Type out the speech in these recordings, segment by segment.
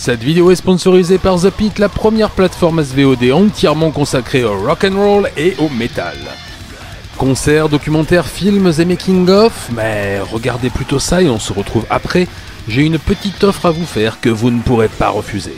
Cette vidéo est sponsorisée par The Pit, la première plateforme SVOD entièrement consacrée au rock and roll et au metal. Concerts, documentaires, films et making-of, mais regardez plutôt ça et on se retrouve après. J'ai une petite offre à vous faire que vous ne pourrez pas refuser.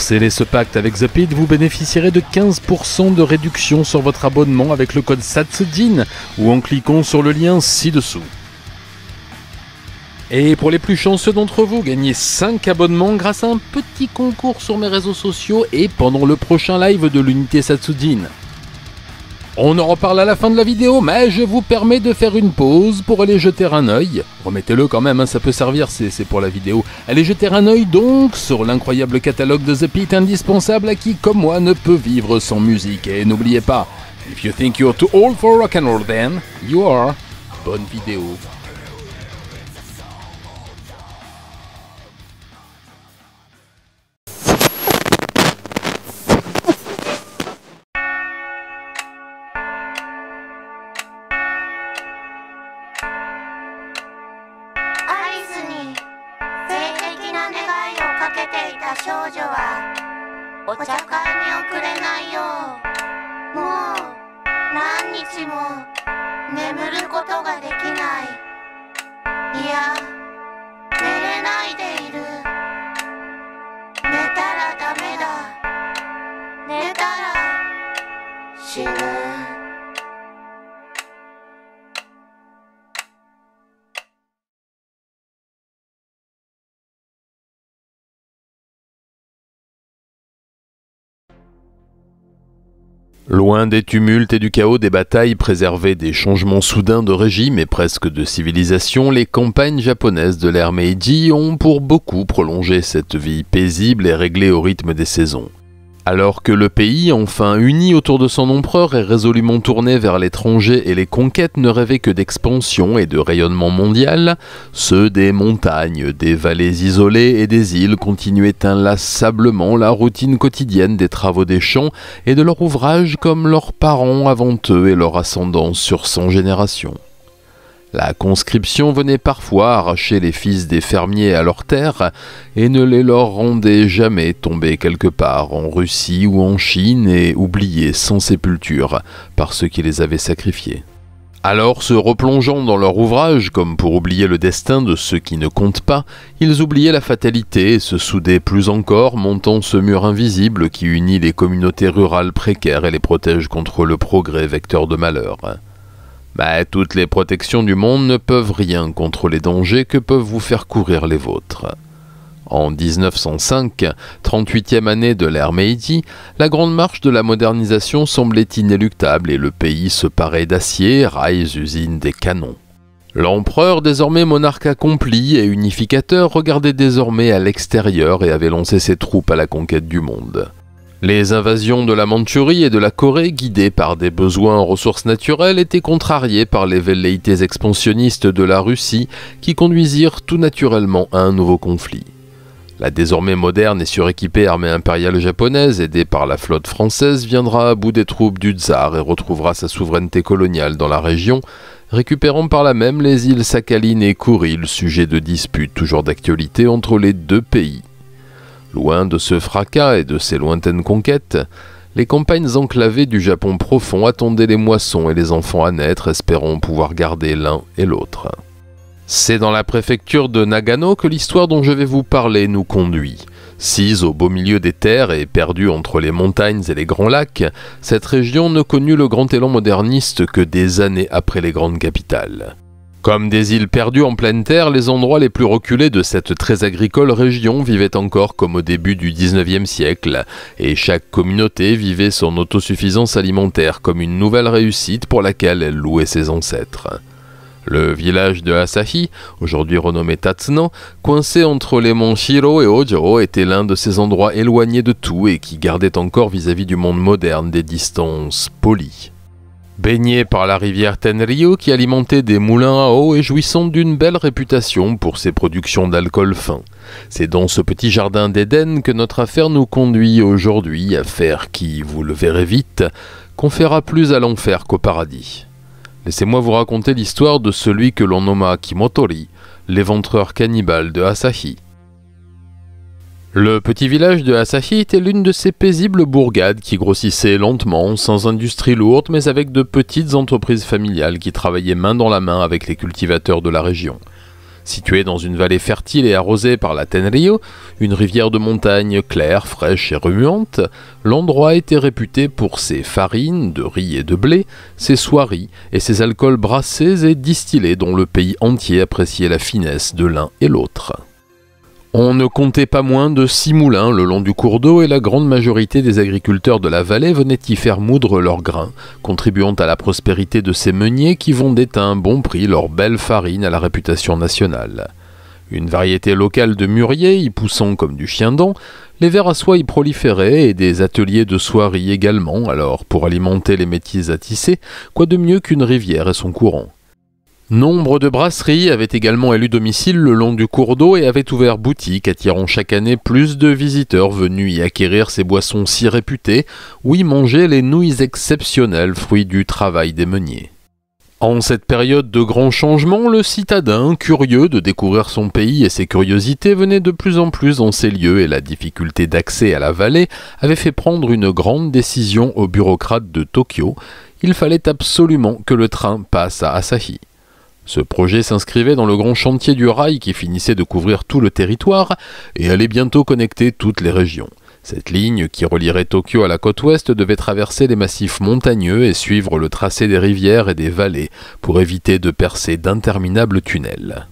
Pour sceller ce pacte avec The Pit, vous bénéficierez de 15% de réduction sur votre abonnement avec le code SATSDIN ou en cliquant sur le lien ci-dessous. Et pour les plus chanceux d'entre vous, gagnez 5 abonnements grâce à un petit concours sur mes réseaux sociaux et pendant le prochain live de l'unité Satsudin. On en reparle à la fin de la vidéo, mais je vous permets de faire une pause pour aller jeter un œil. Remettez-le quand même, hein, ça peut servir, c'est pour la vidéo. Allez jeter un œil donc sur l'incroyable catalogue de The Pit indispensable à qui, comme moi, ne peut vivre sans musique. Et n'oubliez pas, if you think you're too old for rock and roll, then you are. Bonne vidéo. Loin des tumultes et du chaos des batailles préservées des changements soudains de régime et presque de civilisation, les campagnes japonaises de l'ère Meiji ont pour beaucoup prolongé cette vie paisible et réglée au rythme des saisons. Alors que le pays, enfin uni autour de son empereur et résolument tourné vers l'étranger et les conquêtes, ne rêvait que d'expansion et de rayonnement mondial, ceux des montagnes, des vallées isolées et des îles continuaient inlassablement la routine quotidienne des travaux des champs et de leur ouvrage comme leurs parents avant eux et leur ascendance sur 100 générations. La conscription venait parfois arracher les fils des fermiers à leurs terres et ne les leur rendait jamais tombés quelque part en Russie ou en Chine et oubliés sans sépulture par ceux qui les avaient sacrifiés. Alors, se replongeant dans leur ouvrage, comme pour oublier le destin de ceux qui ne comptent pas, ils oubliaient la fatalité et se soudaient plus encore, montant ce mur invisible qui unit les communautés rurales précaires et les protège contre le progrès vecteur de malheur. Mais bah, toutes les protections du monde ne peuvent rien contre les dangers que peuvent vous faire courir les vôtres. En 1905, 38e année de l'ère Meiji, la grande marche de la modernisation semblait inéluctable et le pays se parait d'acier, rails, usines, des canons. L'empereur, désormais monarque accompli et unificateur, regardait désormais à l'extérieur et avait lancé ses troupes à la conquête du monde. Les invasions de la Manchurie et de la Corée, guidées par des besoins en ressources naturelles, étaient contrariées par les velléités expansionnistes de la Russie qui conduisirent tout naturellement à un nouveau conflit. La désormais moderne et suréquipée armée impériale japonaise, aidée par la flotte française, viendra à bout des troupes du tsar et retrouvera sa souveraineté coloniale dans la région, récupérant par là même les îles Sakhaline et Kouril, sujet de disputes toujours d'actualité entre les deux pays. Loin de ce fracas et de ces lointaines conquêtes, les campagnes enclavées du Japon profond attendaient les moissons et les enfants à naître, espérant pouvoir garder l'un et l'autre. C'est dans la préfecture de Nagano que l'histoire dont je vais vous parler nous conduit. Sise au beau milieu des terres et perdue entre les montagnes et les grands lacs, cette région ne connut le grand élan moderniste que des années après les grandes capitales. Comme des îles perdues en pleine terre, les endroits les plus reculés de cette très agricole région vivaient encore comme au début du 19e siècle, et chaque communauté vivait son autosuffisance alimentaire comme une nouvelle réussite pour laquelle elle louait ses ancêtres. Le village de Asahi, aujourd'hui renommé Tatsuno, coincé entre les monts Shiro et Ojo, était l'un de ces endroits éloignés de tout et qui gardait encore vis à -vis du monde moderne des distances polies. Baigné par la rivière Tenrio qui alimentait des moulins à eau et jouissant d'une belle réputation pour ses productions d'alcool fin. C'est dans ce petit jardin d'Éden que notre affaire nous conduit aujourd'hui, affaire qui, vous le verrez vite, conféra plus à l'enfer qu'au paradis. Laissez-moi vous raconter l'histoire de celui que l'on nomma Kimotori, l'éventreur cannibale de Asahi. Le petit village de Asahi était l'une de ces paisibles bourgades qui grossissaient lentement, sans industrie lourde, mais avec de petites entreprises familiales qui travaillaient main dans la main avec les cultivateurs de la région. Situé dans une vallée fertile et arrosée par la Tenrio, une rivière de montagne claire, fraîche et remuante, l'endroit était réputé pour ses farines de riz et de blé, ses soieries et ses alcools brassés et distillés dont le pays entier appréciait la finesse de l'un et l'autre. On ne comptait pas moins de six moulins le long du cours d'eau et la grande majorité des agriculteurs de la vallée venaient y faire moudre leurs grains, contribuant à la prospérité de ces meuniers qui vendaient à un bon prix leur belle farine à la réputation nationale. Une variété locale de mûriers y poussant comme du chien d'an, les vers à soie y proliféraient et des ateliers de soierie également, alors pour alimenter les métiers à tisser, quoi de mieux qu'une rivière et son courant. Nombre de brasseries avaient également élu domicile le long du cours d'eau et avaient ouvert boutique, attirant chaque année plus de visiteurs venus y acquérir ces boissons si réputées ou y manger les nouilles exceptionnelles, fruits du travail des meuniers. En cette période de grands changements, le citadin, curieux de découvrir son pays et ses curiosités, venait de plus en plus dans ces lieux et la difficulté d'accès à la vallée avait fait prendre une grande décision aux bureaucrates de Tokyo. Il fallait absolument que le train passe à Asahi. Ce projet s'inscrivait dans le grand chantier du rail qui finissait de couvrir tout le territoire et allait bientôt connecter toutes les régions. Cette ligne, qui relierait Tokyo à la côte ouest, devait traverser les massifs montagneux et suivre le tracé des rivières et des vallées pour éviter de percer d'interminables tunnels.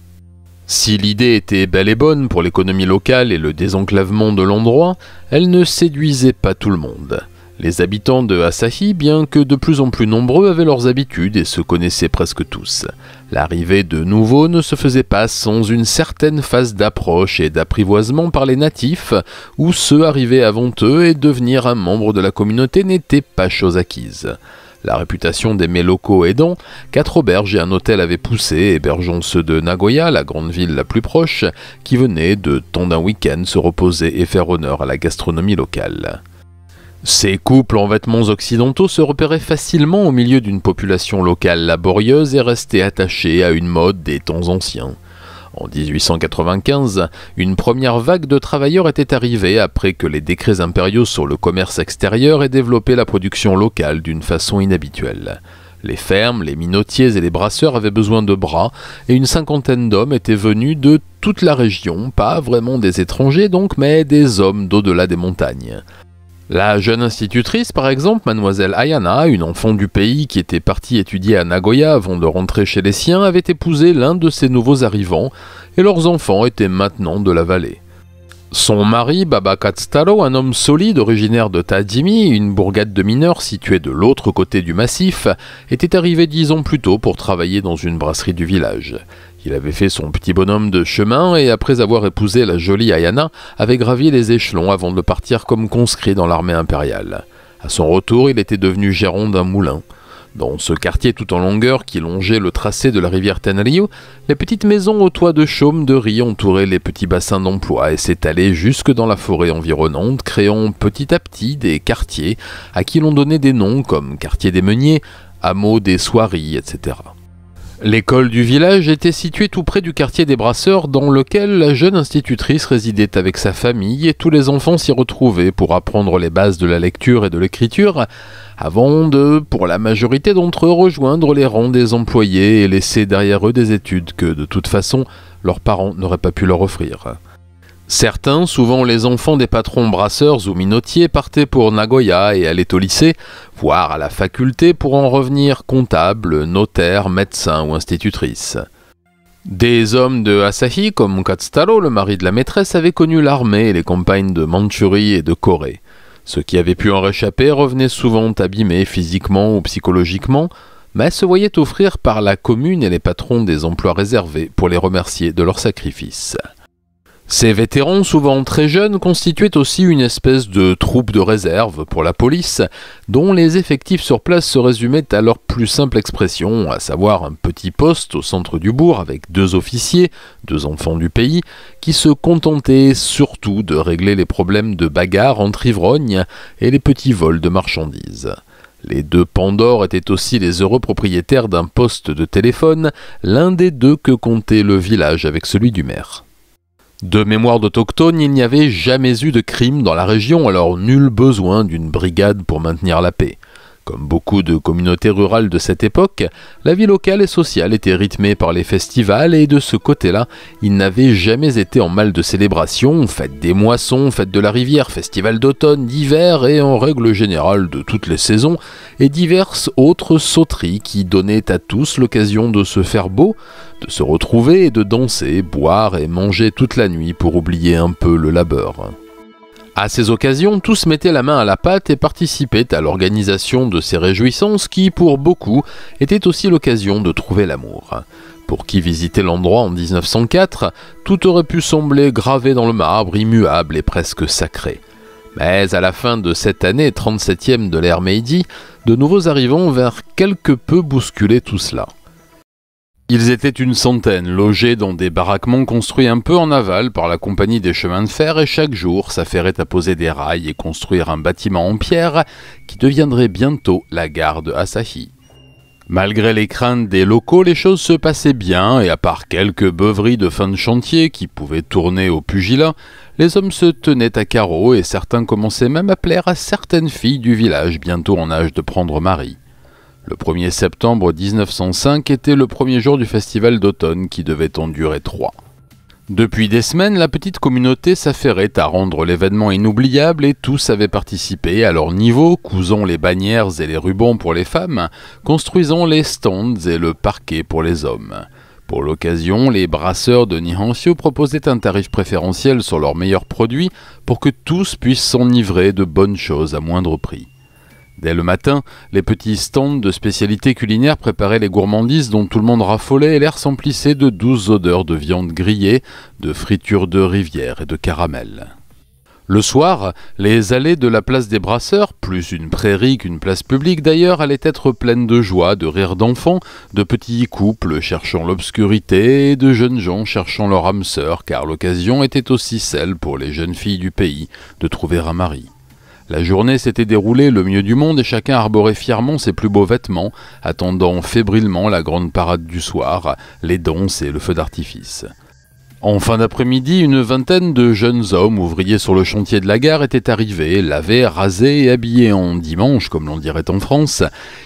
Si l'idée était belle et bonne pour l'économie locale et le désenclavement de l'endroit, elle ne séduisait pas tout le monde. Les habitants de Asahi, bien que de plus en plus nombreux, avaient leurs habitudes et se connaissaient presque tous. L'arrivée de nouveaux ne se faisait pas sans une certaine phase d'approche et d'apprivoisement par les natifs, où ceux arrivés avant eux et devenir un membre de la communauté n'était pas chose acquise. La réputation des mets locaux aidant, quatre auberges et un hôtel avaient poussé, hébergeant ceux de Nagoya, la grande ville la plus proche, qui venait de temps d'un week-end se reposer et faire honneur à la gastronomie locale. Ces couples en vêtements occidentaux se repéraient facilement au milieu d'une population locale laborieuse et restaient attachés à une mode des temps anciens. En 1895, une première vague de travailleurs était arrivée après que les décrets impériaux sur le commerce extérieur aient développé la production locale d'une façon inhabituelle. Les fermes, les minotiers et les brasseurs avaient besoin de bras, et une cinquantaine d'hommes étaient venus de toute la région, pas vraiment des étrangers donc, mais des hommes d'au-delà des montagnes. La jeune institutrice, par exemple, mademoiselle Ayana, une enfant du pays qui était partie étudier à Nagoya avant de rentrer chez les siens, avait épousé l'un de ses nouveaux arrivants, et leurs enfants étaient maintenant de la vallée. Son mari, Baba Katsutaro, un homme solide originaire de Tajimi, une bourgade de mineurs située de l'autre côté du massif, était arrivé dix ans plus tôt pour travailler dans une brasserie du village. Il avait fait son petit bonhomme de chemin et après avoir épousé la jolie Ayana, avait gravi les échelons avant de partir comme conscrit dans l'armée impériale. À son retour, il était devenu Géron d'un moulin. Dans ce quartier tout en longueur qui longeait le tracé de la rivière Tenryu, les petites maisons aux toits de chaume de riz entouraient les petits bassins d'emploi et s'étalaient jusque dans la forêt environnante, créant petit à petit des quartiers à qui l'on donnait des noms comme quartier des meuniers, hameau des soieries, etc. L'école du village était située tout près du quartier des Brasseurs dans lequel la jeune institutrice résidait avec sa famille et tous les enfants s'y retrouvaient pour apprendre les bases de la lecture et de l'écriture avant de, pour la majorité d'entre eux, rejoindre les rangs des employés et laisser derrière eux des études que, de toute façon, leurs parents n'auraient pas pu leur offrir. Certains, souvent les enfants des patrons brasseurs ou minotiers, partaient pour Nagoya et allaient au lycée, voire à la faculté pour en revenir comptable, notaire, médecin ou institutrice. Des hommes de Asahi, comme Katsutaro, le mari de la maîtresse, avaient connu l'armée et les campagnes de Manchurie et de Corée. Ceux qui avaient pu en réchapper revenaient souvent abîmés physiquement ou psychologiquement, mais se voyaient offrir par la commune et les patrons des emplois réservés pour les remercier de leur sacrifice. Ces vétérans, souvent très jeunes, constituaient aussi une espèce de troupe de réserve pour la police, dont les effectifs sur place se résumaient à leur plus simple expression, à savoir un petit poste au centre du bourg avec deux officiers, deux enfants du pays, qui se contentaient surtout de régler les problèmes de bagarre entre ivrognes et les petits vols de marchandises. Les deux Pandores étaient aussi les heureux propriétaires d'un poste de téléphone, l'un des deux que comptait le village avec celui du maire. De mémoire d'autochtones, il n'y avait jamais eu de crime dans la région, alors nul besoin d'une brigade pour maintenir la paix. Comme beaucoup de communautés rurales de cette époque, la vie locale et sociale était rythmée par les festivals et de ce côté-là, il n'avait jamais été en mal de célébration, fêtes des moissons, fête de la rivière, festival d'automne, d'hiver et en règle générale de toutes les saisons, et diverses autres sauteries qui donnaient à tous l'occasion de se faire beau, de se retrouver et de danser, boire et manger toute la nuit pour oublier un peu le labeur. À ces occasions, tous mettaient la main à la pâte et participaient à l'organisation de ces réjouissances qui, pour beaucoup, étaient aussi l'occasion de trouver l'amour. Pour qui visitait l'endroit en 1904, tout aurait pu sembler gravé dans le marbre, immuable et presque sacré. Mais à la fin de cette année 37e de l'ère Meiji, de nouveaux arrivants vinrent quelque peu bousculer tout cela. Ils étaient une centaine, logés dans des baraquements construits un peu en aval par la compagnie des chemins de fer et chaque jour s'affairait à poser des rails et construire un bâtiment en pierre qui deviendrait bientôt la gare de Asahi. Malgré les craintes des locaux, les choses se passaient bien et à part quelques beuveries de fin de chantier qui pouvaient tourner au pugilat, les hommes se tenaient à carreaux et certains commençaient même à plaire à certaines filles du village bientôt en âge de prendre mari. Le 1er septembre 1905 était le premier jour du festival d'automne qui devait en durer trois. Depuis des semaines, la petite communauté s'affairait à rendre l'événement inoubliable et tous avaient participé à leur niveau, cousant les bannières et les rubans pour les femmes, construisant les stands et le parquet pour les hommes. Pour l'occasion, les brasseurs de Nihonsio proposaient un tarif préférentiel sur leurs meilleurs produits pour que tous puissent s'enivrer de bonnes choses à moindre prix. Dès le matin, les petits stands de spécialités culinaires préparaient les gourmandises dont tout le monde raffolait et l'air s'emplissait de douces odeurs de viande grillée, de fritures de rivière et de caramel. Le soir, les allées de la place des Brasseurs, plus une prairie qu'une place publique d'ailleurs, allaient être pleines de joie, de rires d'enfants, de petits couples cherchant l'obscurité et de jeunes gens cherchant leur âme sœur, car l'occasion était aussi celle pour les jeunes filles du pays de trouver un mari. La journée s'était déroulée le mieux du monde et chacun arborait fièrement ses plus beaux vêtements, attendant fébrilement la grande parade du soir, les danses et le feu d'artifice. En fin d'après-midi, une vingtaine de jeunes hommes ouvriers sur le chantier de la gare étaient arrivés, lavés, rasés et habillés en dimanche, comme l'on dirait en France.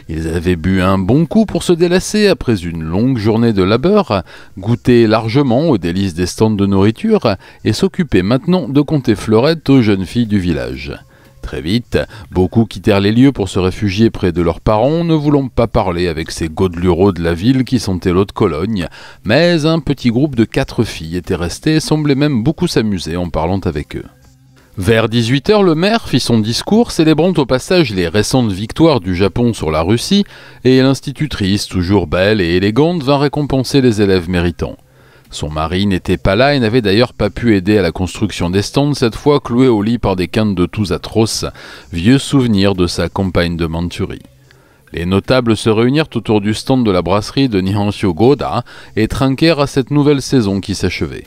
Ils avaient bu un bon coup pour se délasser après une longue journée de labeur, goûté largement aux délices des stands de nourriture et s'occupaient maintenant de compter fleurettes aux jeunes filles du village. Très vite, beaucoup quittèrent les lieux pour se réfugier près de leurs parents, ne voulant pas parler avec ces gaudelureaux de la ville qui sont l'eau de Cologne. Mais un petit groupe de quatre filles était resté et semblait même beaucoup s'amuser en parlant avec eux. Vers 18h, le maire fit son discours célébrant au passage les récentes victoires du Japon sur la Russie, et l'institutrice, toujours belle et élégante, vint récompenser les élèves méritants. Son mari n'était pas là et n'avait d'ailleurs pas pu aider à la construction des stands, cette fois cloué au lit par des quintes de tous atroces, vieux souvenir de sa compagne de Manturie. Les notables se réunirent autour du stand de la brasserie de Nihonsio Goda et trinquèrent à cette nouvelle saison qui s'achevait.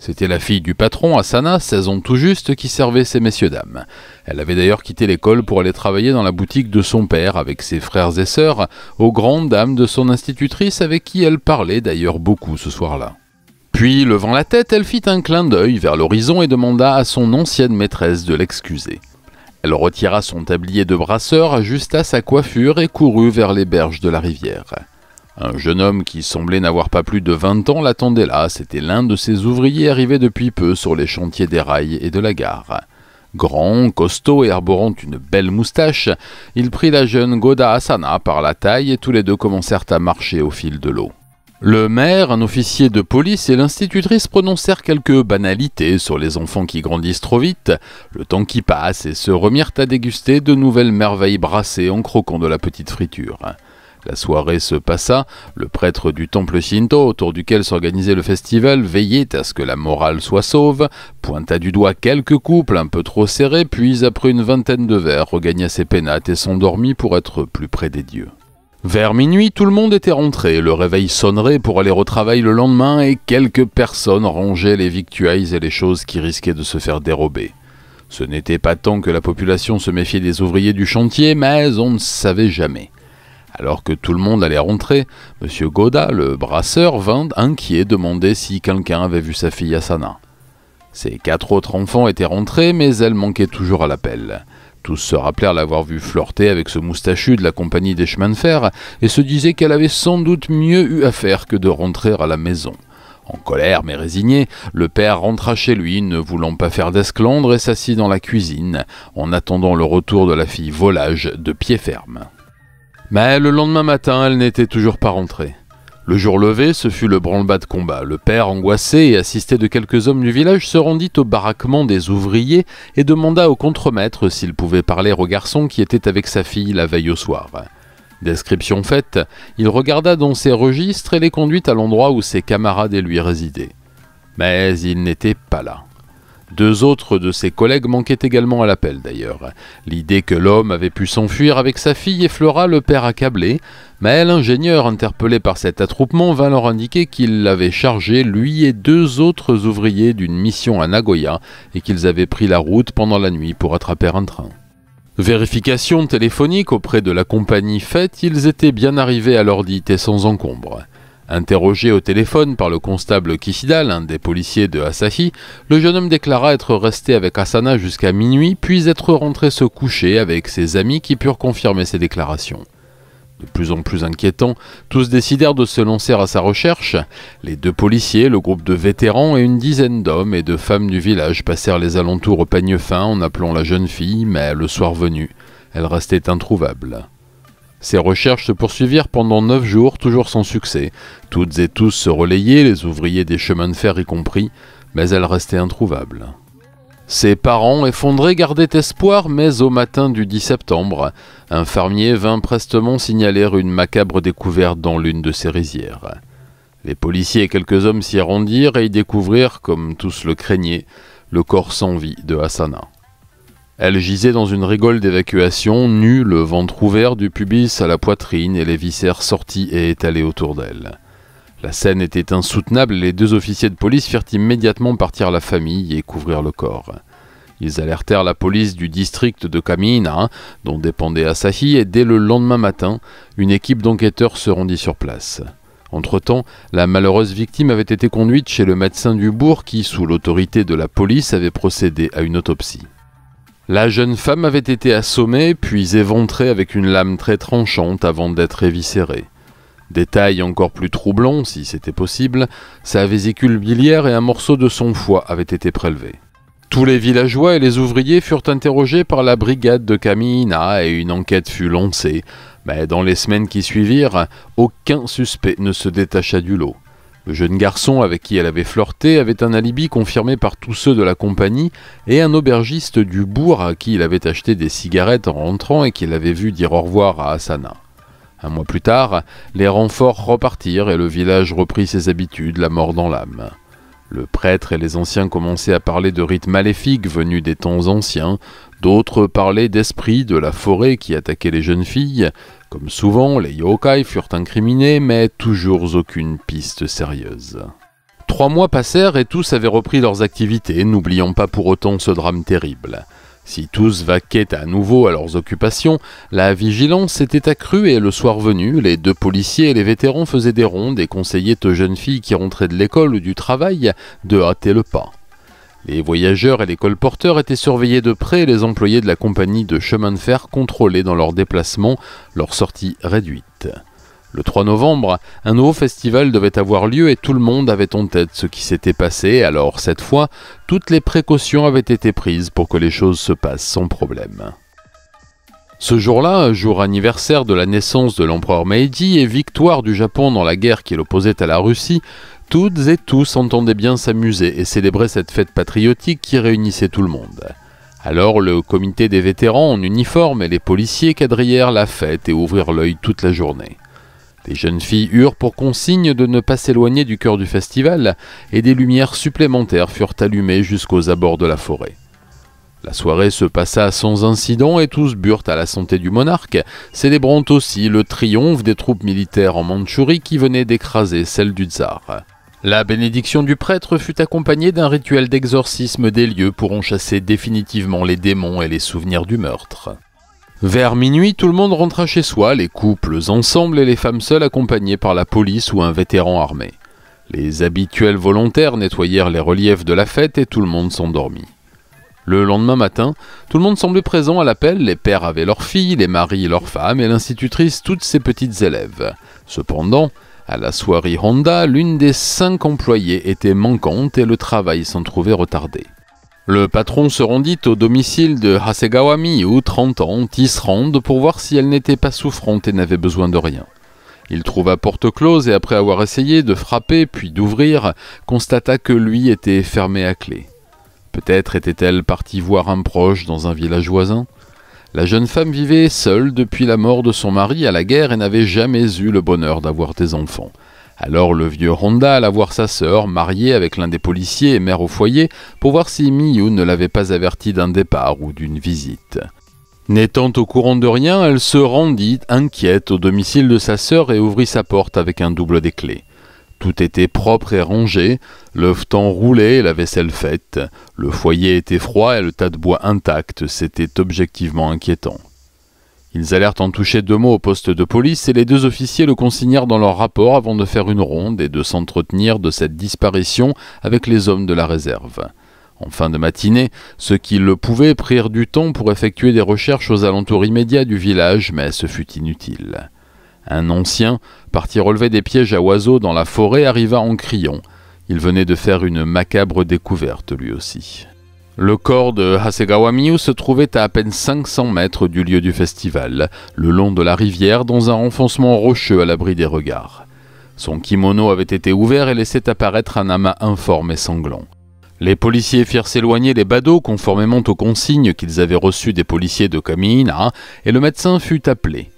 C'était la fille du patron, Asana, saison tout juste, qui servait ces messieurs-dames. Elle avait d'ailleurs quitté l'école pour aller travailler dans la boutique de son père avec ses frères et sœurs, aux grandes dames de son institutrice avec qui elle parlait d'ailleurs beaucoup ce soir-là. Puis, levant la tête, elle fit un clin d'œil vers l'horizon et demanda à son ancienne maîtresse de l'excuser. Elle retira son tablier de brasseur, ajusta sa coiffure et courut vers les berges de la rivière. Un jeune homme qui semblait n'avoir pas plus de 20 ans l'attendait là, c'était l'un de ses ouvriers arrivés depuis peu sur les chantiers des rails et de la gare. Grand, costaud et arborant une belle moustache, il prit la jeune Goda Asana par la taille et tous les deux commencèrent à marcher au fil de l'eau. Le maire, un officier de police et l'institutrice prononcèrent quelques banalités sur les enfants qui grandissent trop vite, le temps qui passe et se remirent à déguster de nouvelles merveilles brassées en croquant de la petite friture. La soirée se passa, le prêtre du temple Shinto, autour duquel s'organisait le festival, veillait à ce que la morale soit sauve, pointa du doigt quelques couples un peu trop serrés, puis après une vingtaine de verres regagna ses pénates et s'endormit pour être plus près des dieux. Vers minuit, tout le monde était rentré, le réveil sonnerait pour aller au travail le lendemain et quelques personnes rangeaient les victuailles et les choses qui risquaient de se faire dérober. Ce n'était pas tant que la population se méfiait des ouvriers du chantier, mais on ne savait jamais. Alors que tout le monde allait rentrer, M. Goda, le brasseur, vint inquiet demander si quelqu'un avait vu sa fille Asana. Ses quatre autres enfants étaient rentrés, mais elle manquait toujours à l'appel. Tous se rappelèrent l'avoir vu flirter avec ce moustachu de la compagnie des chemins de fer et se disaient qu'elle avait sans doute mieux eu à faire que de rentrer à la maison. En colère mais résigné, le père rentra chez lui, ne voulant pas faire d'esclandre, et s'assit dans la cuisine, en attendant le retour de la fille volage de pied ferme. Mais le lendemain matin, elle n'était toujours pas rentrée. Le jour levé, ce fut le branle-bas de combat. Le père, angoissé et assisté de quelques hommes du village, se rendit au baraquement des ouvriers et demanda au contremaître s'il pouvait parler au garçon qui était avec sa fille la veille au soir. Description faite, il regarda dans ses registres et les conduit à l'endroit où ses camarades et lui résidaient. Mais il n'était pas là. Deux autres de ses collègues manquaient également à l'appel d'ailleurs. L'idée que l'homme avait pu s'enfuir avec sa fille effleura le père accablé, mais l'ingénieur interpellé par cet attroupement vint leur indiquer qu'il l'avait chargé, lui et deux autres ouvriers, d'une mission à Nagoya et qu'ils avaient pris la route pendant la nuit pour attraper un train. Vérification téléphonique auprès de la compagnie faite, ils étaient bien arrivés à l'ordite et sans encombre. Interrogé au téléphone par le constable Kishida, un des policiers de Asahi, le jeune homme déclara être resté avec Asana jusqu'à minuit, puis être rentré se coucher avec ses amis qui purent confirmer ses déclarations. De plus en plus inquiétants, tous décidèrent de se lancer à sa recherche. Les deux policiers, le groupe de vétérans et une dizaine d'hommes et de femmes du village passèrent les alentours au peigne fin en appelant la jeune fille, mais le soir venu, elle restait introuvable. Ses recherches se poursuivirent pendant neuf jours, toujours sans succès. Toutes et tous se relayaient, les ouvriers des chemins de fer y compris, mais elles restaient introuvables. Ses parents effondrés gardaient espoir, mais au matin du 10 septembre, un fermier vint prestement signaler une macabre découverte dans l'une de ses rizières. Les policiers et quelques hommes s'y rendirent et y découvrirent, comme tous le craignaient, le corps sans vie de Hassana. Elle gisait dans une rigole d'évacuation, nue, le ventre ouvert du pubis à la poitrine et les viscères sortis et étalés autour d'elle. La scène était insoutenable et les deux officiers de police firent immédiatement partir la famille et couvrir le corps. Ils alertèrent la police du district de Kamina, dont dépendait Asahi, et dès le lendemain matin, une équipe d'enquêteurs se rendit sur place. Entre-temps, la malheureuse victime avait été conduite chez le médecin du bourg qui, sous l'autorité de la police, avait procédé à une autopsie. La jeune femme avait été assommée, puis éventrée avec une lame très tranchante avant d'être éviscérée. Détail encore plus troublant, si c'était possible, sa vésicule biliaire et un morceau de son foie avaient été prélevés. Tous les villageois et les ouvriers furent interrogés par la brigade de Camina et une enquête fut lancée, mais dans les semaines qui suivirent, aucun suspect ne se détacha du lot. Le jeune garçon avec qui elle avait flirté avait un alibi confirmé par tous ceux de la compagnie et un aubergiste du bourg à qui il avait acheté des cigarettes en rentrant et qu'il avait vu dire au revoir à Asana. Un mois plus tard, les renforts repartirent et le village reprit ses habitudes, la mort dans l'âme. Le prêtre et les anciens commençaient à parler de rites maléfiques venus des temps anciens, D'autres parlaient d'esprits de la forêt qui attaquaient les jeunes filles. Comme souvent, les yokai furent incriminés, mais toujours aucune piste sérieuse. Trois mois passèrent et tous avaient repris leurs activités, n'oubliant pas pour autant ce drame terrible. Si tous vaquaient à nouveau à leurs occupations, la vigilance s'était accrue et le soir venu, les deux policiers et les vétérans faisaient des rondes et conseillaient aux jeunes filles qui rentraient de l'école ou du travail de hâter le pas. Les voyageurs et les colporteurs étaient surveillés de près les employés de la compagnie de chemin de fer contrôlés dans leurs déplacements, leurs sorties réduites. Le 3 novembre, un nouveau festival devait avoir lieu et tout le monde avait en tête ce qui s'était passé, alors cette fois, toutes les précautions avaient été prises pour que les choses se passent sans problème. Ce jour-là, jour anniversaire de la naissance de l'empereur Meiji et victoire du Japon dans la guerre qui l'opposait à la Russie, toutes et tous entendaient bien s'amuser et célébrer cette fête patriotique qui réunissait tout le monde. Alors le comité des vétérans en uniforme et les policiers quadrillèrent la fête et ouvrirent l'œil toute la journée. Les jeunes filles eurent pour consigne de ne pas s'éloigner du cœur du festival et des lumières supplémentaires furent allumées jusqu'aux abords de la forêt. La soirée se passa sans incident et tous burent à la santé du monarque, célébrant aussi le triomphe des troupes militaires en Mandchourie qui venaient d'écraser celles du tsar. La bénédiction du prêtre fut accompagnée d'un rituel d'exorcisme des lieux pour en chasser définitivement les démons et les souvenirs du meurtre. Vers minuit, tout le monde rentra chez soi, les couples ensemble et les femmes seules accompagnées par la police ou un vétéran armé. Les habituels volontaires nettoyèrent les reliefs de la fête et tout le monde s'endormit. Le lendemain matin, tout le monde semblait présent à l'appel, les pères avaient leurs filles, les maris leurs femmes et l'institutrice toutes ses petites élèves. Cependant, à la soirée Honda, l'une des cinq employées était manquante et le travail s'en trouvait retardé. Le patron se rendit au domicile de Hasegawa Miyu, 30 ans, tisserande, pour voir si elle n'était pas souffrante et n'avait besoin de rien. Il trouva porte close et après avoir essayé de frapper puis d'ouvrir, constata que lui était fermé à clé. Peut-être était-elle partie voir un proche dans un village voisin la jeune femme vivait seule depuis la mort de son mari à la guerre et n'avait jamais eu le bonheur d'avoir des enfants. Alors le vieux Honda alla voir sa sœur, mariée avec l'un des policiers et mère au foyer, pour voir si Miyu ne l'avait pas averti d'un départ ou d'une visite. N'étant au courant de rien, elle se rendit, inquiète, au domicile de sa sœur et ouvrit sa porte avec un double des clés. Tout était propre et rangé, le temps roulé et la vaisselle faite, le foyer était froid et le tas de bois intact, c'était objectivement inquiétant. Ils allèrent en toucher deux mots au poste de police et les deux officiers le consignèrent dans leur rapport avant de faire une ronde et de s'entretenir de cette disparition avec les hommes de la réserve. En fin de matinée, ceux qui le pouvaient prirent du temps pour effectuer des recherches aux alentours immédiats du village, mais ce fut inutile. Un ancien, parti relever des pièges à oiseaux dans la forêt arriva en criant. Il venait de faire une macabre découverte lui aussi. Le corps de Hasegawa Miyu se trouvait à à peine 500 mètres du lieu du festival, le long de la rivière dans un enfoncement rocheux à l'abri des regards. Son kimono avait été ouvert et laissait apparaître un amas informe et sanglant. Les policiers firent s'éloigner les badauds conformément aux consignes qu'ils avaient reçues des policiers de Kamina, et le médecin fut appelé.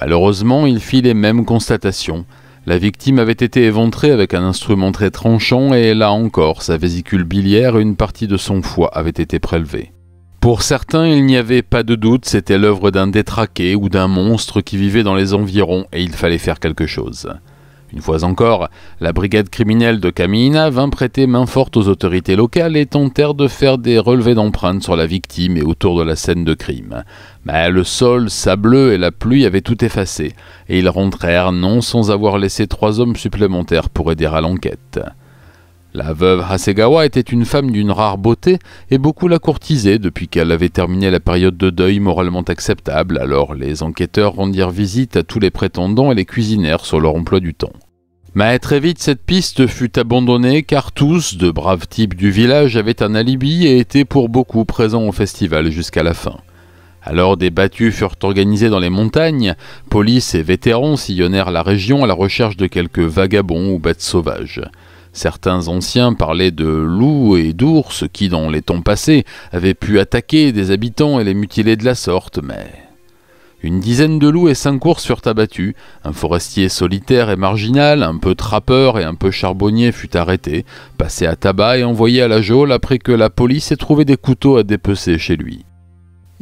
Malheureusement, il fit les mêmes constatations. La victime avait été éventrée avec un instrument très tranchant et là encore, sa vésicule biliaire et une partie de son foie avaient été prélevées. Pour certains, il n'y avait pas de doute, c'était l'œuvre d'un détraqué ou d'un monstre qui vivait dans les environs et il fallait faire quelque chose. Une fois encore, la brigade criminelle de Camina vint prêter main forte aux autorités locales et tentèrent de faire des relevés d'empreintes sur la victime et autour de la scène de crime. Mais le sol sableux et la pluie avaient tout effacé, et ils rentrèrent non sans avoir laissé trois hommes supplémentaires pour aider à l'enquête. La veuve Hasegawa était une femme d'une rare beauté et beaucoup la courtisaient depuis qu'elle avait terminé la période de deuil moralement acceptable, alors les enquêteurs rendirent visite à tous les prétendants et les cuisinèrent sur leur emploi du temps. Mais très vite, cette piste fut abandonnée car tous, de braves types du village, avaient un alibi et étaient pour beaucoup présents au festival jusqu'à la fin. Alors des battues furent organisées dans les montagnes, police et vétérans sillonnèrent la région à la recherche de quelques vagabonds ou bêtes sauvages. Certains anciens parlaient de loups et d'ours qui, dans les temps passés, avaient pu attaquer des habitants et les mutiler de la sorte, mais... Une dizaine de loups et cinq ours furent abattus, un forestier solitaire et marginal, un peu trappeur et un peu charbonnier fut arrêté, passé à tabac et envoyé à la geôle après que la police ait trouvé des couteaux à dépecer chez lui.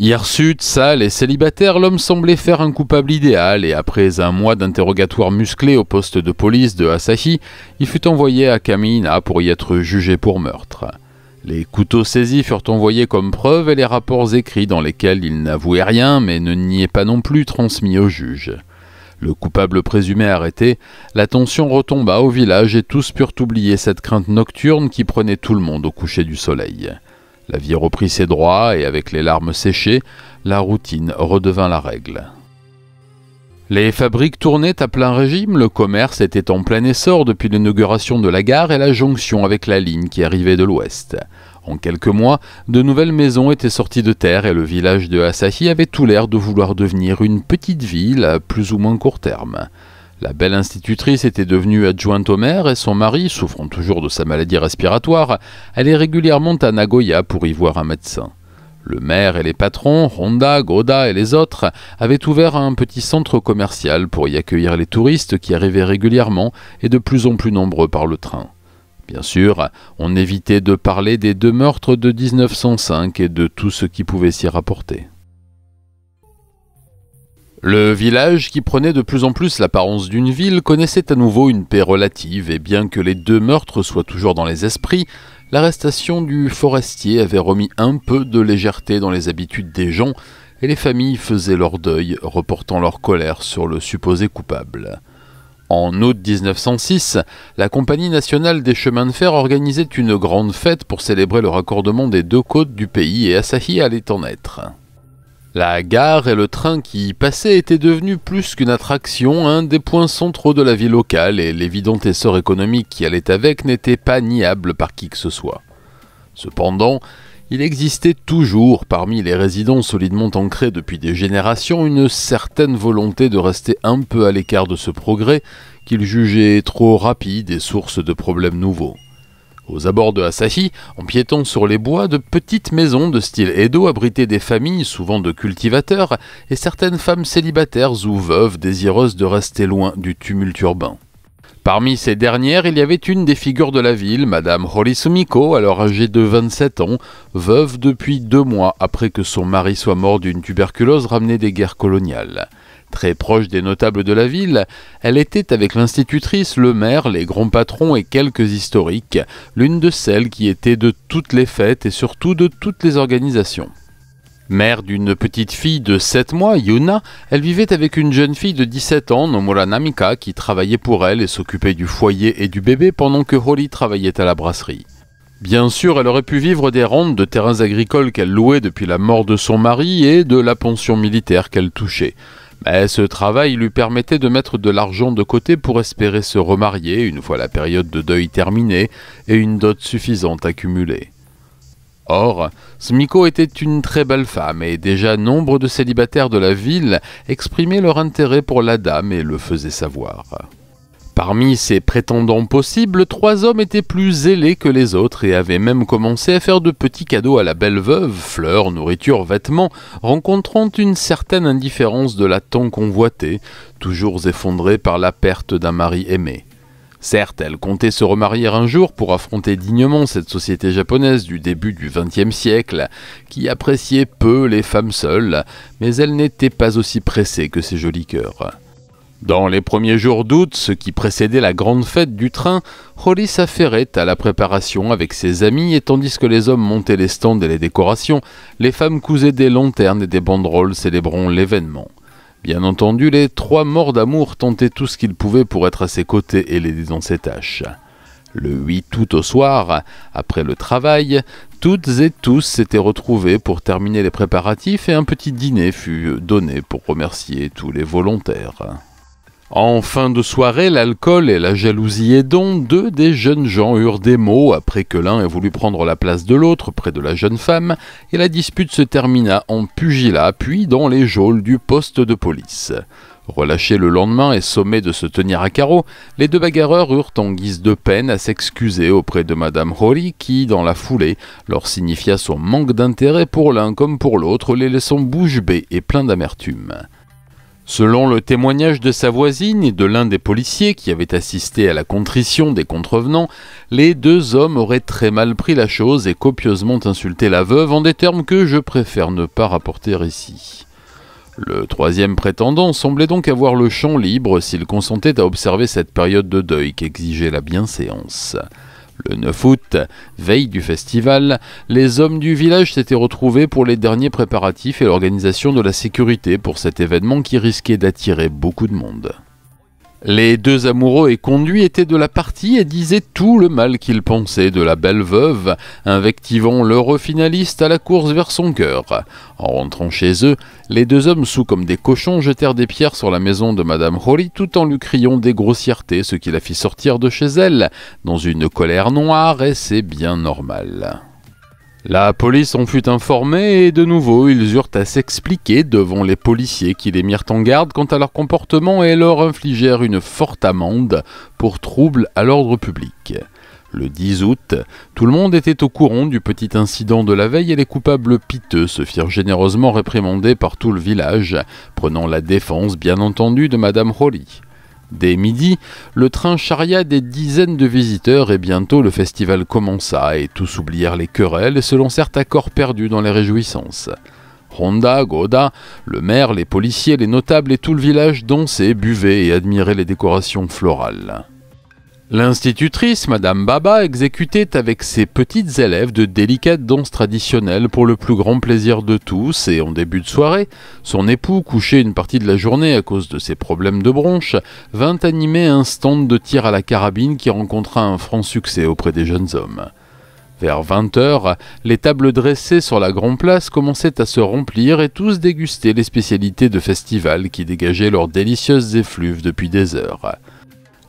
Hirsute, sale et célibataire, l'homme semblait faire un coupable idéal et après un mois d'interrogatoire musclé au poste de police de Asahi, il fut envoyé à Kamina pour y être jugé pour meurtre. Les couteaux saisis furent envoyés comme preuve et les rapports écrits dans lesquels il n'avouait rien mais ne est pas non plus transmis au juge. Le coupable présumé arrêté, la tension retomba au village et tous purent oublier cette crainte nocturne qui prenait tout le monde au coucher du soleil. La vie reprit ses droits et avec les larmes séchées, la routine redevint la règle. Les fabriques tournaient à plein régime, le commerce était en plein essor depuis l'inauguration de la gare et la jonction avec la ligne qui arrivait de l'ouest. En quelques mois, de nouvelles maisons étaient sorties de terre et le village de Asahi avait tout l'air de vouloir devenir une petite ville à plus ou moins court terme. La belle institutrice était devenue adjointe au maire et son mari, souffrant toujours de sa maladie respiratoire, allait régulièrement à Nagoya pour y voir un médecin. Le maire et les patrons, Honda, Goda et les autres, avaient ouvert un petit centre commercial pour y accueillir les touristes qui arrivaient régulièrement et de plus en plus nombreux par le train. Bien sûr, on évitait de parler des deux meurtres de 1905 et de tout ce qui pouvait s'y rapporter. Le village, qui prenait de plus en plus l'apparence d'une ville, connaissait à nouveau une paix relative, et bien que les deux meurtres soient toujours dans les esprits, l'arrestation du forestier avait remis un peu de légèreté dans les habitudes des gens, et les familles faisaient leur deuil, reportant leur colère sur le supposé coupable. En août 1906, la Compagnie nationale des chemins de fer organisait une grande fête pour célébrer le raccordement des deux côtes du pays, et Asahi allait en être. La gare et le train qui y passaient étaient devenus plus qu'une attraction, un des points centraux de la vie locale, et l'évident essor économique qui allait avec n'était pas niable par qui que ce soit. Cependant, il existait toujours parmi les résidents solidement ancrés depuis des générations une certaine volonté de rester un peu à l'écart de ce progrès qu'ils jugeaient trop rapide et source de problèmes nouveaux. Aux abords de Asahi, en piétant sur les bois de petites maisons de style Edo abritaient des familles, souvent de cultivateurs, et certaines femmes célibataires ou veuves désireuses de rester loin du tumulte urbain. Parmi ces dernières, il y avait une des figures de la ville, Madame Horisumiko, alors âgée de 27 ans, veuve depuis deux mois après que son mari soit mort d'une tuberculose ramenée des guerres coloniales. Très proche des notables de la ville, elle était avec l'institutrice, le maire, les grands patrons et quelques historiques, l'une de celles qui étaient de toutes les fêtes et surtout de toutes les organisations. Mère d'une petite fille de 7 mois, Yuna, elle vivait avec une jeune fille de 17 ans, Nomura Namika, qui travaillait pour elle et s'occupait du foyer et du bébé pendant que Holly travaillait à la brasserie. Bien sûr, elle aurait pu vivre des rentes de terrains agricoles qu'elle louait depuis la mort de son mari et de la pension militaire qu'elle touchait. Mais eh, ce travail lui permettait de mettre de l'argent de côté pour espérer se remarier une fois la période de deuil terminée et une dot suffisante accumulée. Or, Smiko était une très belle femme et déjà nombre de célibataires de la ville exprimaient leur intérêt pour la dame et le faisaient savoir. Parmi ces prétendants possibles, trois hommes étaient plus zélés que les autres et avaient même commencé à faire de petits cadeaux à la belle veuve, fleurs, nourriture, vêtements, rencontrant une certaine indifférence de la tant convoitée, toujours effondrée par la perte d'un mari aimé. Certes, elle comptait se remarier un jour pour affronter dignement cette société japonaise du début du XXe siècle, qui appréciait peu les femmes seules, mais elle n'était pas aussi pressée que ses jolis cœurs. Dans les premiers jours d'août, ce qui précédait la grande fête du train, Holly s'affairait à la préparation avec ses amis et tandis que les hommes montaient les stands et les décorations, les femmes cousaient des lanternes et des banderoles célébrant l'événement. Bien entendu, les trois morts d'amour tentaient tout ce qu'ils pouvaient pour être à ses côtés et l'aider dans ses tâches. Le 8 août au soir, après le travail, toutes et tous s'étaient retrouvés pour terminer les préparatifs et un petit dîner fut donné pour remercier tous les volontaires. En fin de soirée, l'alcool et la jalousie aidant, deux des jeunes gens eurent des mots après que l'un ait voulu prendre la place de l'autre près de la jeune femme, et la dispute se termina en pugilat, puis dans les geôles du poste de police. Relâchés le lendemain et sommés de se tenir à carreau, les deux bagarreurs eurent en guise de peine à s'excuser auprès de Madame Holly qui, dans la foulée, leur signifia son manque d'intérêt pour l'un comme pour l'autre, les laissant bouche bée et plein d'amertume. Selon le témoignage de sa voisine et de l'un des policiers qui avait assisté à la contrition des contrevenants, les deux hommes auraient très mal pris la chose et copieusement insulté la veuve en des termes que je préfère ne pas rapporter ici. Le troisième prétendant semblait donc avoir le champ libre s'il consentait à observer cette période de deuil qu'exigeait la bienséance. Le 9 août, veille du festival, les hommes du village s'étaient retrouvés pour les derniers préparatifs et l'organisation de la sécurité pour cet événement qui risquait d'attirer beaucoup de monde. Les deux amoureux et conduits étaient de la partie et disaient tout le mal qu'ils pensaient de la belle veuve, invectivant l'heureux finaliste à la course vers son cœur. En rentrant chez eux, les deux hommes sous comme des cochons jetèrent des pierres sur la maison de Madame Holly tout en lui criant des grossièretés, ce qui la fit sortir de chez elle dans une colère noire et c'est bien normal. La police en fut informée et de nouveau ils eurent à s'expliquer devant les policiers qui les mirent en garde quant à leur comportement et leur infligèrent une forte amende pour trouble à l'ordre public. Le 10 août, tout le monde était au courant du petit incident de la veille et les coupables piteux se firent généreusement réprimander par tout le village, prenant la défense bien entendu de Madame Holly. Dès midi, le train charria des dizaines de visiteurs et bientôt le festival commença et tous oublièrent les querelles selon certains accords perdus dans les réjouissances. Honda, Goda, le maire, les policiers, les notables et tout le village dansaient, buvaient et admiraient les décorations florales. L'institutrice, Madame Baba, exécutait avec ses petites élèves de délicates danses traditionnelles pour le plus grand plaisir de tous, et en début de soirée, son époux, couché une partie de la journée à cause de ses problèmes de bronche vint animer un stand de tir à la carabine qui rencontra un franc succès auprès des jeunes hommes. Vers 20 heures, les tables dressées sur la grande Place commençaient à se remplir et tous dégustaient les spécialités de festival qui dégageaient leurs délicieuses effluves depuis des heures.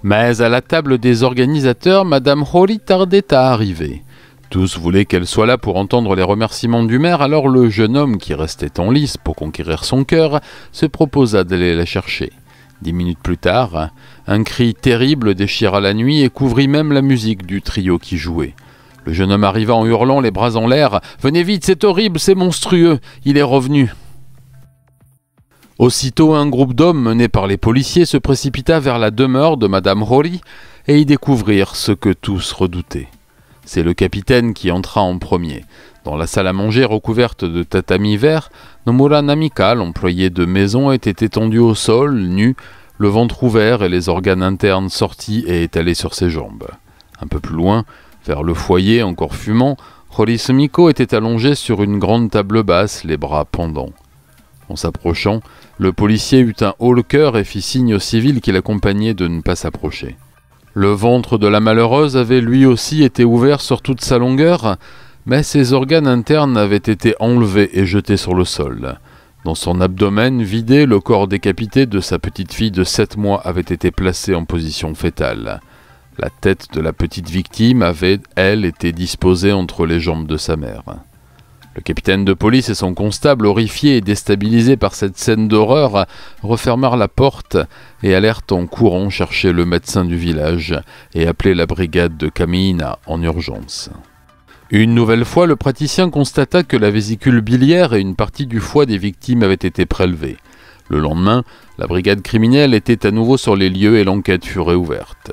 Mais à la table des organisateurs, Madame Holly tardait à arriver. Tous voulaient qu'elle soit là pour entendre les remerciements du maire, alors le jeune homme qui restait en lice pour conquérir son cœur se proposa d'aller la chercher. Dix minutes plus tard, un cri terrible déchira la nuit et couvrit même la musique du trio qui jouait. Le jeune homme arriva en hurlant, les bras en l'air. Venez vite, c'est horrible, c'est monstrueux, il est revenu. Aussitôt, un groupe d'hommes menés par les policiers se précipita vers la demeure de Madame Rory et y découvrirent ce que tous redoutaient. C'est le capitaine qui entra en premier. Dans la salle à manger recouverte de tatamis verts, Nomura Namika, l'employé de maison, était étendu au sol, nu, le ventre ouvert et les organes internes sortis et étalés sur ses jambes. Un peu plus loin, vers le foyer encore fumant, Rory Semiko était allongé sur une grande table basse, les bras pendants. En s'approchant, le policier eut un haut le cœur et fit signe au civil qui l'accompagnait de ne pas s'approcher. Le ventre de la malheureuse avait lui aussi été ouvert sur toute sa longueur, mais ses organes internes avaient été enlevés et jetés sur le sol. Dans son abdomen vidé, le corps décapité de sa petite fille de 7 mois avait été placé en position fétale. La tête de la petite victime avait, elle, été disposée entre les jambes de sa mère. Le capitaine de police et son constable, horrifiés et déstabilisés par cette scène d'horreur, refermèrent la porte et allèrent en courant chercher le médecin du village et appeler la brigade de Camina en urgence. Une nouvelle fois, le praticien constata que la vésicule biliaire et une partie du foie des victimes avaient été prélevées. Le lendemain, la brigade criminelle était à nouveau sur les lieux et l'enquête fut réouverte.